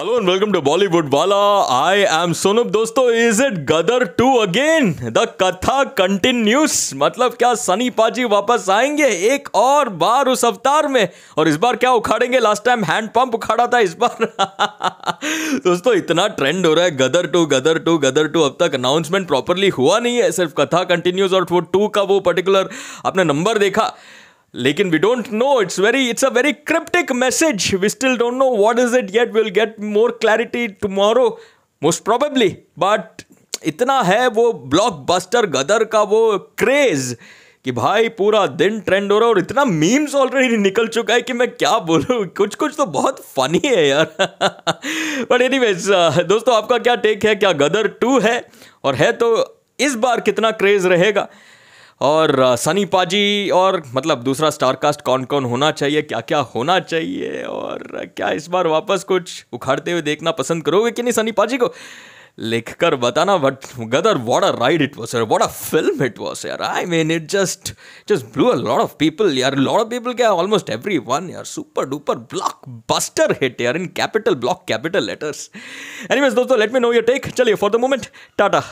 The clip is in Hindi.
hello and welcome to Bollywood वाला आई एम सोनम दोस्तों is it Gadar two again the katha continues मतलब क्या सनी पाजी वापस आएंगे एक और बार उस अवतार में और इस बार क्या उखाड़ेंगे लास्ट टाइम हैंडपंप उखाड़ा था इस बार दोस्तों इतना ट्रेंड हो रहा है Gadar two Gadar two Gadar two अब तक अनाउंसमेंट प्रॉपरली हुआ नहीं है सिर्फ कथा कंटिन्यूस और वो टू का वो पर्टिकुलर आपने नंबर देखा लेकिन we don't know it's very it's a very cryptic message we still don't know what is it yet will get more clarity tomorrow most probably but इतना है वो ब्लॉकबस्टर गदर का वो क्रेज कि भाई पूरा दिन ट्रेंड हो रहा है और इतना मीम्स ऑलरेडी निकल चुका है कि मैं क्या बोलूँ कुछ कुछ तो बहुत फनी है यार बट एनी uh, दोस्तों आपका क्या टेक है क्या गदर टू है और है तो इस बार कितना क्रेज़ रहेगा और सनी पाजी और मतलब दूसरा स्टार कास्ट कौन कौन होना चाहिए क्या क्या होना चाहिए और क्या इस बार वापस कुछ उखाड़ते हुए देखना पसंद करोगे कि नहीं सनी पाजी को लिख कर बताना but Gadar what a ride it was यार what a film it was यार I mean it just just blew a lot of people यार लॉट ऑफ पीपल क्या ऑलमोस्ट एवरी वन यार super duper blockbuster hit यार in capital block capital letters anyways दोस्तों let me know your take चलिए फॉर द मोमेंट टाटा